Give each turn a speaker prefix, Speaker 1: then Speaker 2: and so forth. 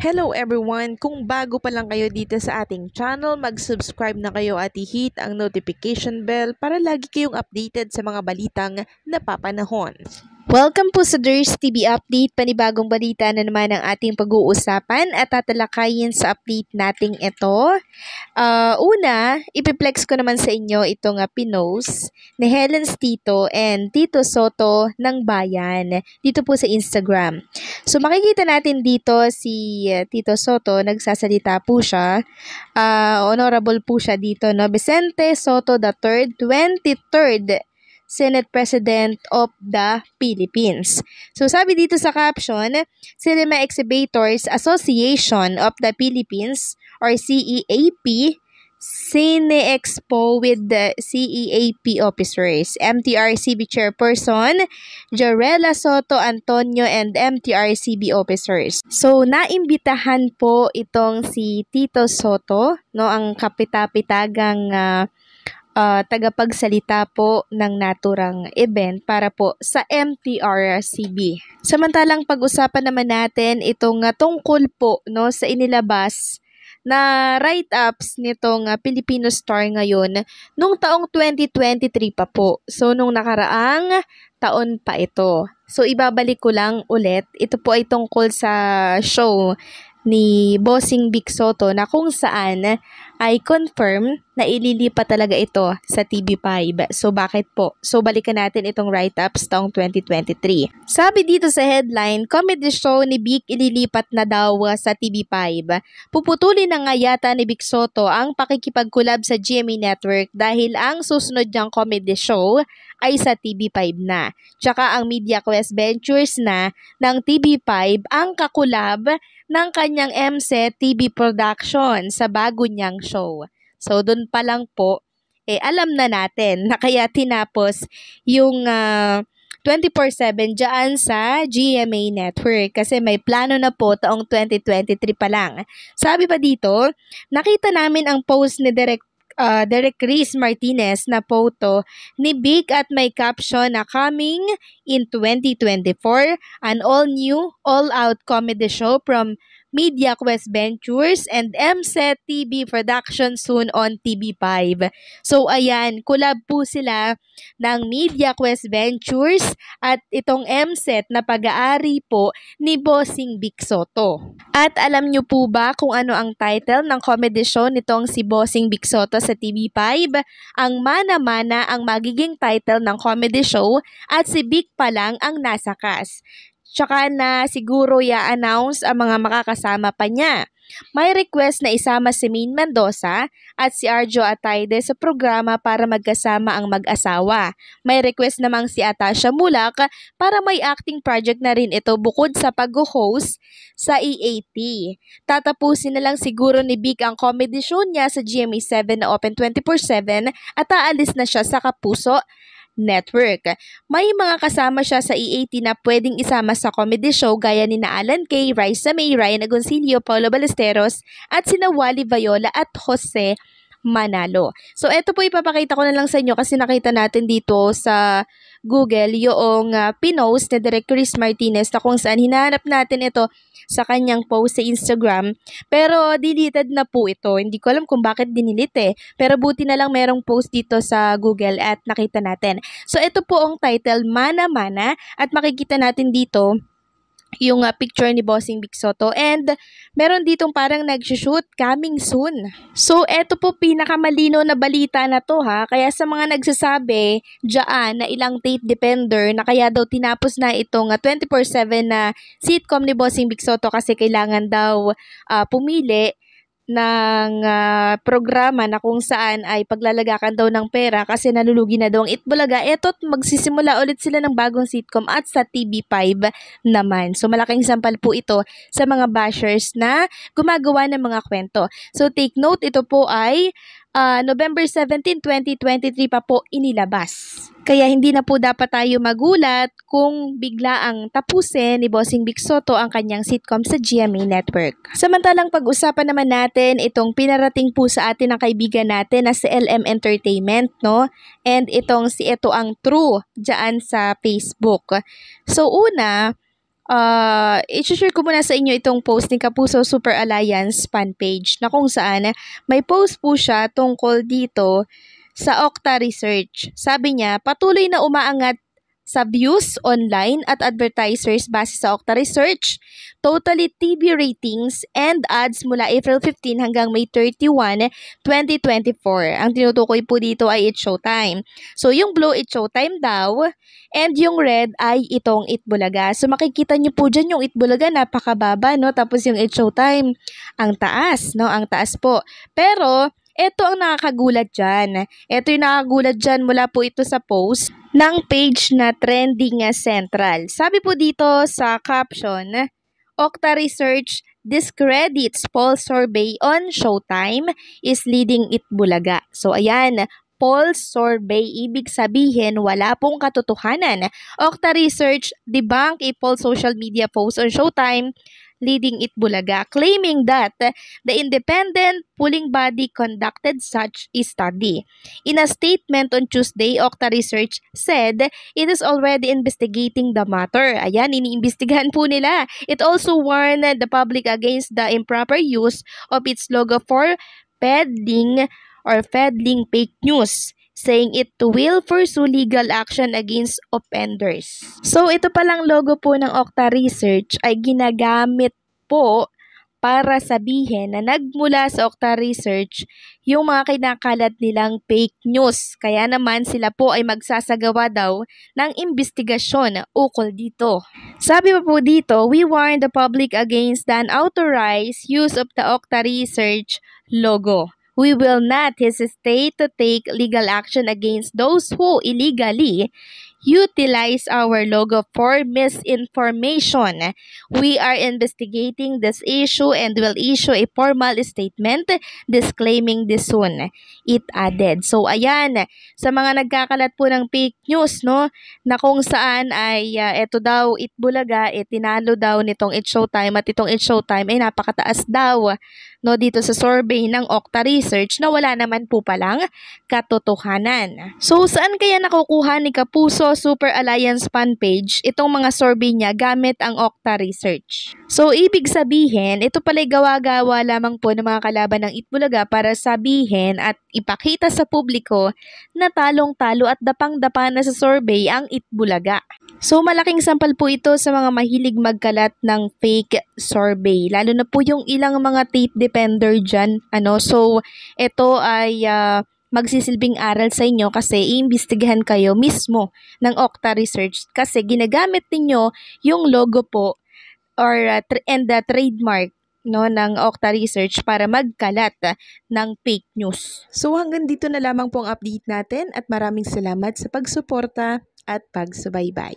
Speaker 1: Hello everyone! Kung bago pa lang kayo dito sa ating channel, mag-subscribe na kayo at i-hit ang notification bell para lagi kayong updated sa mga balitang napapanahon. Welcome po sa Durs TV Update, panibagong balita na naman ang ating pag-uusapan at tatalakayin sa update nating ito. Uh, una, ipiplex ko naman sa inyo itong uh, ah, pinos ni Helen's Tito and Tito Soto ng Bayan dito po sa Instagram. So makikita natin dito si ah, Tito Soto, nagsasalita po siya. Uh, honorable po siya dito, no? Vicente Soto III, 23rd Senate President of the Philippines. So sabi dito sa caption, Cinema Exhibitors Association of the Philippines or CEAP Cine Expo with the CEAP officers, MTRCB chairperson, Jorela Soto Antonio and MTRCB officers. So, naimbitahan po itong si Tito Soto, no, ang kapitapitagang uh, uh, tagapagsalita po ng naturang event para po sa MTRCB. Samantalang pag-usapan naman natin itong uh, tungkol po no, sa inilabas na write-ups nitong uh, Filipino Star ngayon nung taong 2023 pa po. So, nung nakaraang taon pa ito. So, ibabalik ko lang ulit. Ito po ay tungkol sa show ni Bossing Big Soto na kung saan I confirm na ililipat talaga ito sa TV5. So bakit po? So balikan natin itong write-ups taong 2023. Sabi dito sa headline, comedy show ni Big ililipat na daw sa TV5. Puputuli na nga yata ni Big Soto ang pakikipagkulab sa GMA Network dahil ang susunod niyang comedy show ay sa TV5 na. Tsaka ang Media Quest Ventures na ng TV5 ang kakulab ng kanyang MSET TV production sa bago niyang show. So, doon pa lang po, eh, alam na natin na kaya tinapos yung uh, ah, 24-7 dyan sa GMA Network kasi may plano na po taong 2023 pa lang. Sabi pa dito, nakita namin ang post ni Direct uh, ah, Derek Riz Martinez na photo ni Big at may caption na coming in 2024, an all-new, all-out comedy show from Media Quest Ventures, and MSET TV Production soon on TV5. So ayan, collab po sila ng Media Quest Ventures at itong MSET na pag-aari po ni Bossing Big Soto. At alam nyo po ba kung ano ang title ng comedy show nitong si Bossing Big Soto sa TV5? Ang Mana Mana ang magiging title ng comedy show at si Big pa lang ang nasa cast tsaka na siguro ya announce ang mga makakasama pa niya. May request na isama si Min Mendoza at si Arjo Ataide sa programa para magkasama ang mag-asawa. May request namang si Atasha Mulak para may acting project na rin ito bukod sa pag-host sa EAT. Tatapusin na lang siguro ni Big ang comedy show niya sa GMA7 na Open 24-7 at aalis na siya sa Kapuso Network. May mga kasama siya sa EAT na pwedeng isama sa comedy show gaya ni na Alan K. Raisa May, Ryan Agoncillo, Paolo Ballesteros at sina Wally Viola at Jose manalo. So, ito po ipapakita ko na lang sa inyo kasi nakita natin dito sa Google yung uh, pinost na Direct Chris Martinez na kung saan hinahanap natin ito sa kanyang post sa Instagram. Pero deleted na po ito. Hindi ko alam kung bakit dinilit eh. Pero buti na lang merong post dito sa Google at nakita natin. So ito po ang title, Mana Mana. At makikita natin dito yung uh, picture ni Bossing Big Soto. And meron ditong parang nag-shoot coming soon. So eto po pinakamalino na balita na to ha. Kaya sa mga nagsasabi diyan na ilang tape depender na kaya daw tinapos na itong uh, ah, 24/7 na sitcom ni Bossing Big Soto kasi kailangan daw uh, pumili ng uh, programa na kung saan ay paglalagakan daw ng pera kasi nalulugi na daw ang Itbulaga. Eto't magsisimula ulit sila ng bagong sitcom at sa TV5 naman. So malaking sampal po ito sa mga bashers na gumagawa ng mga kwento. So take note, ito po ay uh, November 17, 2023 pa po inilabas. Kaya hindi na po dapat tayo magulat kung bigla ang tapusin ni Bossing Big Soto ang kanyang sitcom sa GMA Network. Samantalang pag-usapan naman natin itong pinarating po sa atin ng kaibigan natin na si LM Entertainment, no? And itong si Ito Ang True dyan sa Facebook. So una, uh, i-share ko muna sa inyo itong post ni Kapuso Super Alliance fan page na kung saan may post po siya tungkol dito sa Okta Research. Sabi niya, patuloy na umaangat sa views online at advertisers base sa Okta Research, totally TV ratings and ads mula April 15 hanggang May 31, 2024. Ang tinutukoy po dito ay It Showtime. So, yung blue, It Showtime daw, and yung red ay itong Itbulaga. So, makikita niyo po dyan yung Itbulaga, napakababa, no? Tapos yung It Showtime, ang taas, no? Ang taas po. Pero, ito ang nakakagulat dyan. Ito yung nakakagulat dyan mula po ito sa post ng page na Trending Central. Sabi po dito sa caption, Okta Research discredits poll survey on Showtime is leading it Bulaga. So ayan, false survey, ibig sabihin wala pong katotohanan. Okta Research debunk a false social media post on Showtime leading it Bulaga, claiming that the independent polling body conducted such a study. In a statement on Tuesday, Okta Research said it is already investigating the matter. Ayan, iniimbestigahan po nila. It also warned the public against the improper use of its logo for pending or peddling fake news saying it to will pursue legal action against offenders. So ito palang logo po ng Okta Research ay ginagamit po para sabihin na nagmula sa Okta Research yung mga kinakalat nilang fake news. Kaya naman sila po ay magsasagawa daw ng investigasyon ukol dito. Sabi pa po dito, we warn the public against the unauthorized use of the Okta Research logo. We will not hesitate to take legal action against those who illegally utilize our logo for misinformation. We are investigating this issue and will issue a formal statement disclaiming this soon. It added. So, ayan, sa mga nagkakalat po ng fake news, no, na kung saan ay uh, eto daw, Itbulaga, itinalo eh, daw nitong It Showtime at itong It Showtime ay napakataas daw, no, dito sa survey ng Okta Research na wala naman po palang katotohanan. So, saan kaya nakukuha ni Kapuso Super Alliance fan page itong mga survey niya gamit ang Octa Research. So, ibig sabihin, ito pala'y gawa-gawa lamang po ng mga kalaban ng Itbulaga para sabihin at ipakita sa publiko na talong-talo at dapang-dapa na sa survey ang Itbulaga. So, malaking sampal po ito sa mga mahilig magkalat ng fake survey. Lalo na po yung ilang mga tape depender dyan. Ano? So, ito ay... Uh, magsisilbing aral sa inyo kasi iimbestigahan kayo mismo ng Okta Research kasi ginagamit niyo yung logo po or uh, and the trademark no ng Okta Research para magkalat ng fake news. So hanggang dito na lamang po ang update natin at maraming salamat sa pagsuporta at pagsubaybay.